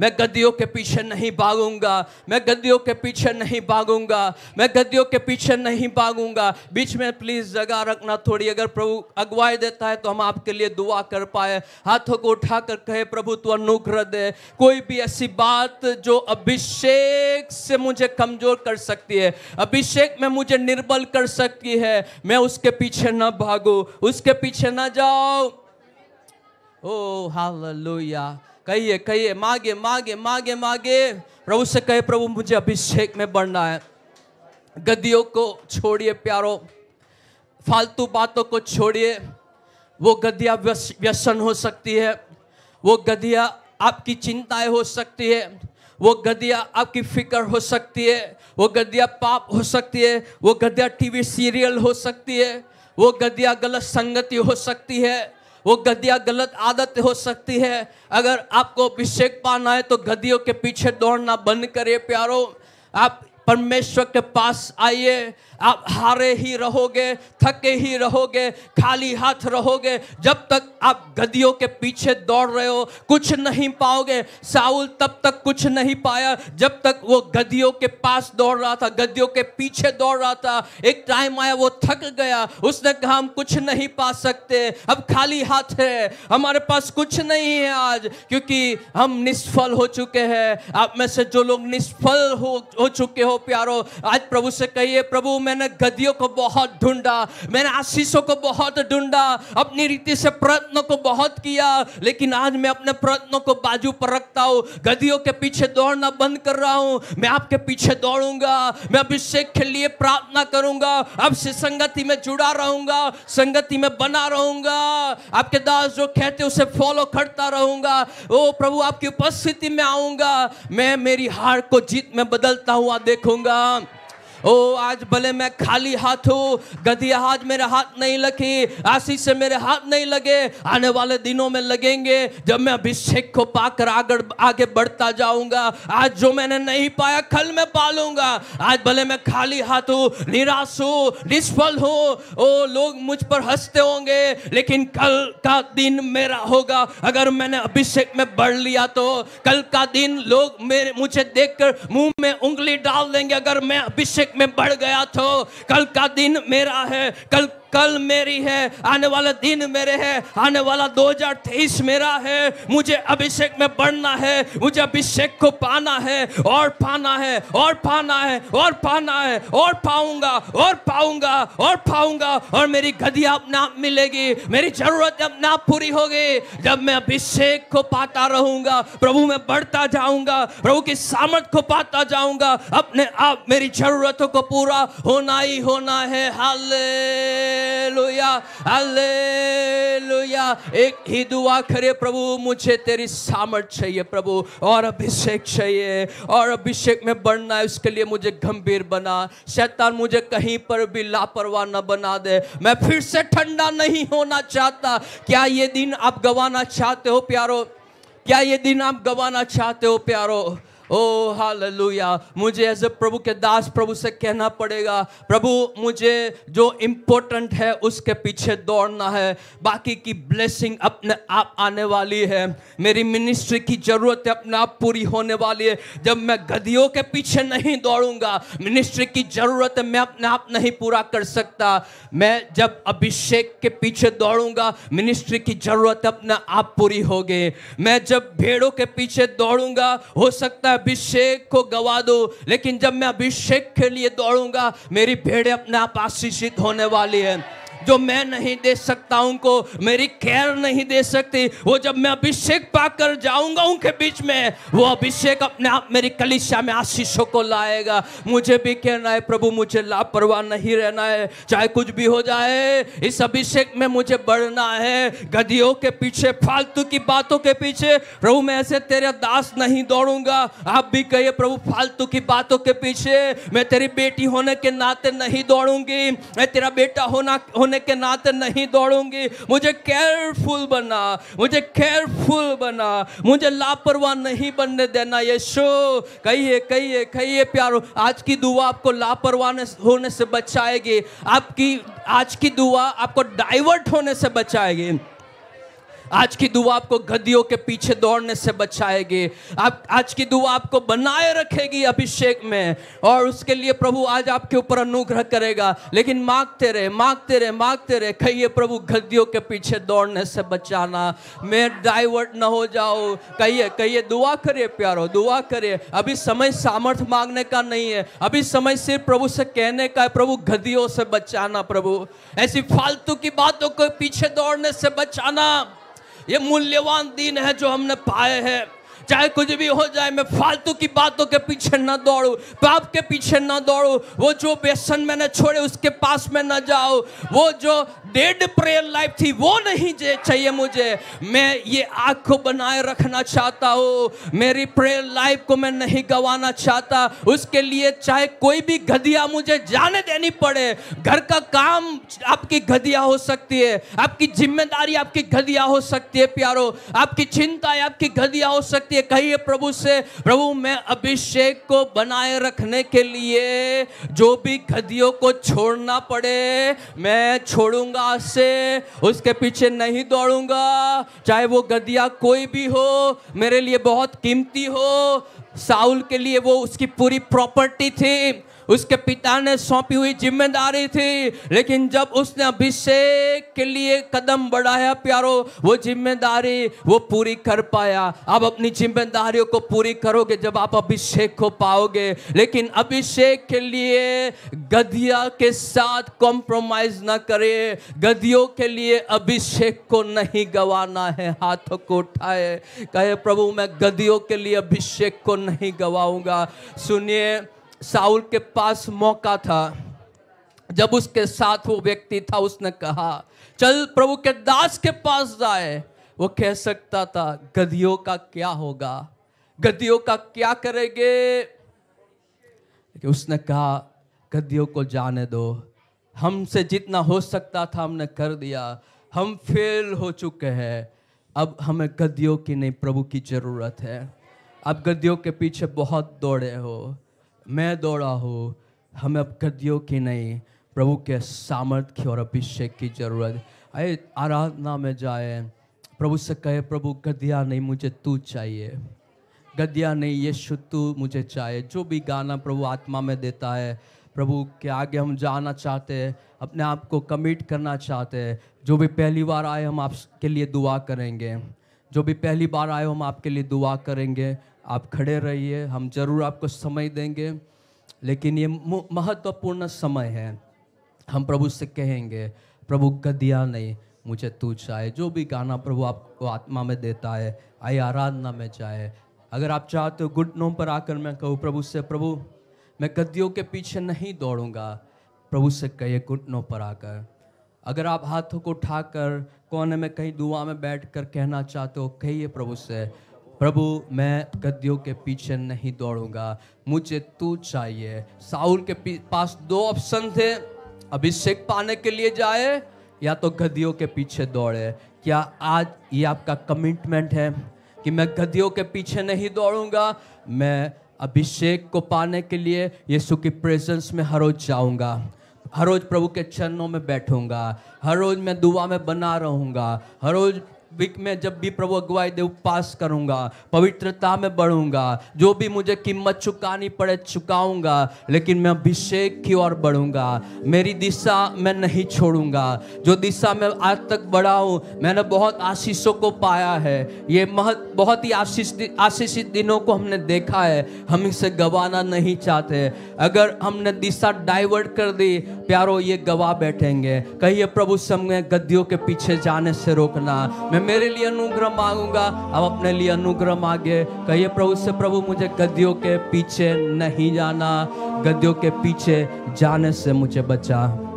मैं गद्दियों के पीछे नहीं भागूंगा मैं गद्दियों के पीछे नहीं भागूंगा मैं गद्दियों के पीछे नहीं भागूंगा बीच में प्लीज़ जगह रखना थोड़ी अगर प्रभु अगुवाई देता है तो हम आपके लिए दुआ कर पाए हाथों को उठा कर कहे प्रभु तू अनुग्रह दे कोई भी ऐसी बात जो अभिषेक से मुझे कमज़ोर कर सकती है अभिषेक में मुझे निर्बल कर सकती है मैं उसके पीछे ना भागू उसके पीछे ना जाओ ओ हालेलुया कहिए कहिए मांगे मांगे मांगे मांगे प्रभु से कहे प्रभु मुझे अभिषेक में बढ़ना है गद्दियों को छोड़िए प्यारो फालतू बातों को छोड़िए वो गद्दिया व्यसन हो सकती है वो गद्दिया आपकी चिंताएं हो सकती है वो गद्दिया आपकी फिक्र हो सकती है वो गद्दिया पाप हो सकती है वो गद्दिया टीवी सीरियल हो सकती है वो गद्दिया गलत संगति हो सकती है वो गद्दिया गलत आदत हो सकती है अगर आपको अभिषेक पाना है तो गद्दियों के पीछे दौड़ना बंद करिए प्यारो आप परमेश्वर के पास आइए आप हारे ही रहोगे थके ही रहोगे खाली हाथ रहोगे जब तक आप गदियों के पीछे दौड़ रहे हो कुछ नहीं पाओगे साउल तब तक कुछ नहीं पाया जब तक वो गदियों के पास दौड़ रहा था गदियों के पीछे दौड़ रहा था एक टाइम आया वो थक गया उसने कहा हम कुछ नहीं पा सकते अब खाली हाथ है हमारे पास कुछ नहीं है आज क्योंकि हम निष्फल हो चुके हैं आप में से जो लोग निष्फल हो हो चुके हो प्यारो आज प्रभु से कहिए प्रभु मैं मैंने गदियों को बहुत ढूंढा मैंने आशीषों को बहुत ढूंढा अपनी रीति से प्रयत्नों को बहुत किया लेकिन आज मैं अपने प्रयत्नों को बाजू पर रखता हूँ गदियों के पीछे दौड़ना बंद कर रहा हूँ मैं आपके पीछे दौड़ूंगा मैं अभिषेक के लिए प्रार्थना करूंगा अब से संगति में जुड़ा रहूंगा संगति में बना रहूंगा आपके दास जो कहते उसे फॉलो करता रहूंगा ओ प्रभु आपकी उपस्थिति में आऊंगा मैं मेरी हार को जीत में बदलता हुआ देखूंगा ओ आज भले मैं खाली हाथ हूँ गदिया आज मेरे हाथ नहीं लगी आशीष से मेरे हाथ नहीं लगे आने वाले दिनों में लगेंगे जब मैं अभिषेक को पाकर आगे आगे बढ़ता जाऊंगा आज जो मैंने नहीं पाया कल मैं पालूंगा आज भले मैं खाली हाथ हूँ निराश हूँ निष्फल हूँ ओ लोग मुझ पर हंसते होंगे लेकिन कल का दिन मेरा होगा अगर मैंने अभिषेक में बढ़ लिया तो कल का दिन लोग मेरे मुझे देखकर मुंह में उंगली डाल देंगे अगर मैं अभिषेक में बढ़ गया तो कल का दिन मेरा है कल कल मेरी है आने वाला दिन मेरे है आने वाला 2023 मेरा है मुझे अभिषेक में बढ़ना है मुझे अभिषेक को पाना है और पाना है और पाना है और पाना है और पाऊंगा और पाऊंगा और पाऊंगा और मेरी गदिया अपने आप मिलेगी मेरी जरूरत अपने आप पूरी होगी जब मैं अभिषेक को पाता रहूंगा प्रभु मैं बढ़ता जाऊंगा प्रभु की सामर्थ को पाता जाऊंगा अपने आप मेरी जरूरतों को पूरा होना ही होना है हाल हालेलुया हालेलुया एक ही दुआ करे प्रभु मुझे तेरी सामर्थ चाहिए प्रभु और अभिषेक चाहिए और अभिषेक में बढ़ना है उसके लिए मुझे गंभीर बना शैतान मुझे कहीं पर भी लापरवाह न बना दे मैं फिर से ठंडा नहीं होना चाहता क्या ये दिन आप गवाना चाहते हो प्यारो क्या ये दिन आप गवाना चाहते हो प्यारो ओ oh, हालेलुया मुझे एज ए प्रभु के दास प्रभु से कहना पड़ेगा प्रभु मुझे जो इम्पोर्टेंट है उसके पीछे दौड़ना है बाकी की ब्लेसिंग अपने आप आने वाली है मेरी मिनिस्ट्री की ज़रूरत अपने आप पूरी होने वाली है जब मैं गदियों के पीछे नहीं दौड़ूंगा मिनिस्ट्री की ज़रूरत मैं अपने आप नहीं पूरा कर सकता मैं जब अभिषेक के पीछे दौड़ूंगा मिनिस्ट्री की ज़रूरत अपने आप पूरी होगी मैं जब भेड़ों के पीछे दौड़ूंगा हो सकता अभिषेक को गवा दू लेकिन जब मैं अभिषेक के लिए दौड़ूंगा मेरी भेड़ें अपने आप आशीषित होने वाली है जो मैं नहीं दे सकता उनको मेरी केयर नहीं दे सकती वो जब मैं अभिषेक पाकर जाऊंगा उनके बीच में वो अभिषेक अपने आप मेरी कलिशा में आशीषों को लाएगा मुझे भी कहना है प्रभु मुझे लापरवाह नहीं रहना है चाहे कुछ भी हो जाए इस अभिषेक में मुझे बढ़ना है गदियों के पीछे फालतू की बातों के पीछे प्रभु मैं ऐसे तेरे दास नहीं दौड़ूंगा आप भी कहिए प्रभु फालतू की बातों के पीछे मैं तेरी बेटी होने के नाते नहीं दौड़ूंगी मैं तेरा बेटा होना होने होने के नाते नहीं दौड़ूंगी मुझे केयरफुल बना मुझे केयरफुल बना मुझे लापरवाह नहीं बनने देना यीशु कहिए कहिए कहिए प्यारो आज की दुआ आपको लापरवाह होने से बचाएगी आपकी आज की दुआ आपको डाइवर्ट होने से बचाएगी आज की दुआ आपको गदियों के पीछे दौड़ने से बचाएगी आप आज की दुआ आपको बनाए रखेगी अभिषेक में और उसके लिए प्रभु आज आपके ऊपर अनुग्रह करेगा लेकिन मांगते रहे मांगते रहे मांगते रहे कहिए प्रभु गद्दियों के पीछे दौड़ने से बचाना मैं डाइवर्ट ना हो जाओ कहिए कहिए दुआ करिए प्यारो दुआ करिए अभी समय सामर्थ्य मांगने का नहीं है अभी समय सिर्फ प्रभु से कहने का है प्रभु गदियों से बचाना प्रभु ऐसी फालतू की बातों को पीछे दौड़ने से बचाना ये मूल्यवान दिन है जो हमने पाए हैं चाहे कुछ भी हो जाए मैं फालतू की बातों के पीछे ना दौड़ू पाप के पीछे ना दौड़ू वो जो बेसन मैंने छोड़े उसके पास में ना जाओ वो जो डेड प्रेयर लाइफ थी वो नहीं चाहिए मुझे मैं ये आग को बनाए रखना चाहता हूँ मेरी प्रेयर लाइफ को मैं नहीं गंवाना चाहता उसके लिए चाहे कोई भी गधिया मुझे जाने देनी पड़े घर का काम आपकी गधिया हो सकती है आपकी जिम्मेदारी आपकी गदिया हो सकती है प्यारो आपकी चिंता आपकी गदिया हो सकती है कहिए प्रभु से प्रभु मैं अभिषेक को बनाए रखने के लिए जो भी गदियों को छोड़ना पड़े मैं छोड़ूंगा आज से उसके पीछे नहीं दौड़ूंगा चाहे वो गदिया कोई भी हो मेरे लिए बहुत कीमती हो साउल के लिए वो उसकी पूरी प्रॉपर्टी थी उसके पिता ने सौंपी हुई जिम्मेदारी थी लेकिन जब उसने अभिषेक के लिए कदम बढ़ाया प्यारो वो जिम्मेदारी वो पूरी कर पाया आप अपनी जिम्मेदारियों को पूरी करोगे जब आप अभिषेक को पाओगे लेकिन अभिषेक के लिए गधिया के साथ कॉम्प्रोमाइज ना करे गधियों के लिए अभिषेक को नहीं गवाना है हाथों को उठाए कहे प्रभु मैं गधियों के लिए अभिषेक को नहीं गवाऊंगा सुनिए साउल के पास मौका था जब उसके साथ वो व्यक्ति था उसने कहा चल प्रभु के दास के पास जाए वो कह सकता था गदियों का क्या होगा गदियों का क्या करेंगे उसने कहा गदियों को जाने दो हमसे जितना हो सकता था हमने कर दिया हम फेल हो चुके हैं अब हमें गदियों की नहीं प्रभु की ज़रूरत है आप गदियों के पीछे बहुत दौड़े हो मैं दौड़ा हूँ हमें अब गद्यों की नहीं प्रभु के सामर्थ्य और अभिषेक की जरूरत अरे आराधना में जाए प्रभु से कहे प्रभु गद्या नहीं मुझे तू चाहिए गद्या नहीं ये तू मुझे चाहिए जो भी गाना प्रभु आत्मा में देता है प्रभु के आगे हम जाना चाहते हैं अपने आप को कमिट करना चाहते हैं जो भी पहली बार आए हम आपके लिए दुआ करेंगे जो भी पहली बार आए हम आपके लिए दुआ करेंगे आप खड़े रहिए हम जरूर आपको समय देंगे लेकिन ये महत्वपूर्ण समय है हम प्रभु से कहेंगे प्रभु गदिया नहीं मुझे तू चाहे जो भी गाना प्रभु आपको आत्मा में देता है आई आराधना में चाहे अगर आप चाहते हो घुटनों पर आकर मैं कहूँ प्रभु से प्रभु मैं गद्दियों के पीछे नहीं दौड़ूंगा प्रभु से कहिए घुटनों पर आकर अगर आप हाथों को उठाकर कोने में कहीं दुआ में बैठ कर कहना चाहते हो कहिए प्रभु से प्रभु मैं गद्दियों के पीछे नहीं दौड़ूंगा मुझे तू चाहिए साउल के पास दो ऑप्शन थे अभिषेक पाने के लिए जाए या तो गद्दियों के पीछे दौड़े क्या आज ये आपका कमिटमेंट है कि मैं गद्दियों के पीछे नहीं दौड़ूंगा मैं अभिषेक को पाने के लिए यीशु की प्रेजेंस में हर रोज जाऊँगा हर रोज प्रभु के चरणों में बैठूंगा हर रोज मैं दुआ में बना रहूँगा हर रोज वीक में जब भी प्रभु अगुवाई दे उपवास करूंगा पवित्रता में बढ़ूंगा जो भी मुझे कीमत चुकानी पड़े चुकाऊंगा लेकिन मैं अभिषेक की ओर बढ़ूंगा मेरी दिशा मैं नहीं छोड़ूंगा जो दिशा मैं आज तक बढ़ा हूँ मैंने बहुत आशीषों को पाया है ये महत बहुत ही आशीष आशीषित दिनों को हमने देखा है हम इसे गवाना नहीं चाहते अगर हमने दिशा डाइवर्ट कर दी प्यारो ये गवा बैठेंगे कहिए प्रभु समय गद्दियों के पीछे जाने से रोकना मैं मेरे लिए अनुग्रह मांगूंगा अब अपने लिए अनुग्रह मांगे कहिए प्रभु से प्रभु मुझे गद्यों के पीछे नहीं जाना गद्यों के पीछे जाने से मुझे बचा